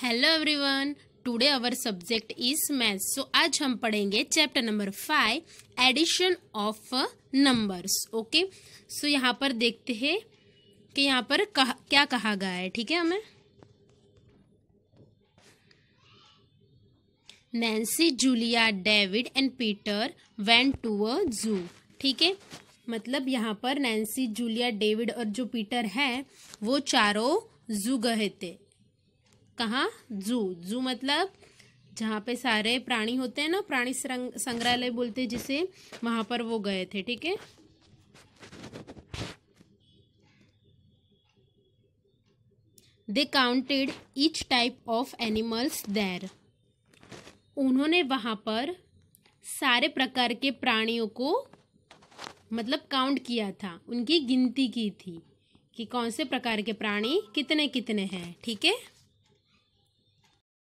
hello everyone today our subject is maths so आज हम पढ़ेंगे chapter number five addition of numbers okay so यहाँ पर देखते हैं कि यहाँ पर कहा, क्या कहा गया है ठीक है हमें Nancy Julia David and Peter went to a zoo ठीक है मतलब यहाँ पर नैन्सी जूलिया डेविड और जो पीटर है वो चारों जू गए थे कहाँ जू जू मतलब जहाँ पे सारे प्राणी होते हैं ना प्राणी संग्रहालय बोलते जिसे वहां पर वो गए थे ठीक है they counted each type of animals there उन्होंने वहां पर सारे प्रकार के प्राणियों को मतलब काउंट किया था उनकी गिनती की थी कि कौन से प्रकार के प्राणी कितने कितने हैं ठीक है